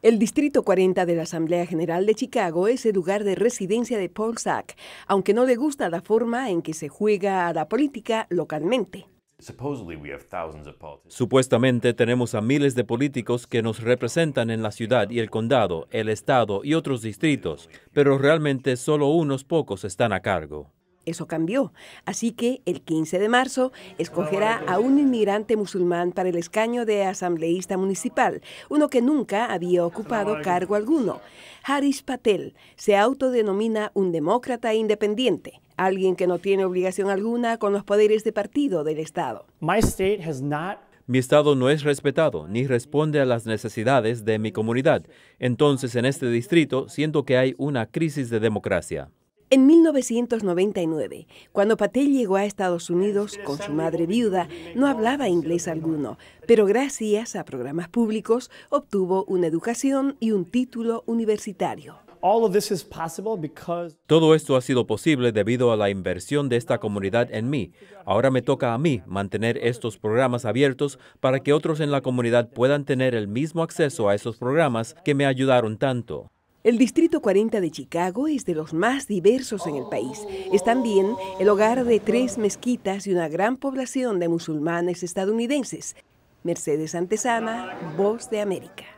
El Distrito 40 de la Asamblea General de Chicago es el lugar de residencia de Paul Sack, aunque no le gusta la forma en que se juega a la política localmente. Supuestamente tenemos a miles de políticos que nos representan en la ciudad y el condado, el estado y otros distritos, pero realmente solo unos pocos están a cargo. Eso cambió. Así que el 15 de marzo escogerá a un inmigrante musulmán para el escaño de asambleísta municipal, uno que nunca había ocupado cargo alguno. Harish Patel se autodenomina un demócrata independiente, alguien que no tiene obligación alguna con los poderes de partido del Estado. mi estado no es respetado ni responde a las necesidades de mi comunidad. Entonces, en este distrito siento que hay una crisis de democracia. En 1999, cuando Patel llegó a Estados Unidos con su madre viuda, no hablaba inglés alguno, pero gracias a programas públicos obtuvo una educación y un título universitario. Todo esto ha sido posible debido a la inversión de esta comunidad en mí. Ahora me toca a mí mantener estos programas abiertos para que otros en la comunidad puedan tener el mismo acceso a esos programas que me ayudaron tanto. El Distrito 40 de Chicago es de los más diversos en el país. Es también el hogar de tres mezquitas y una gran población de musulmanes estadounidenses. Mercedes Antesana, Voz de América.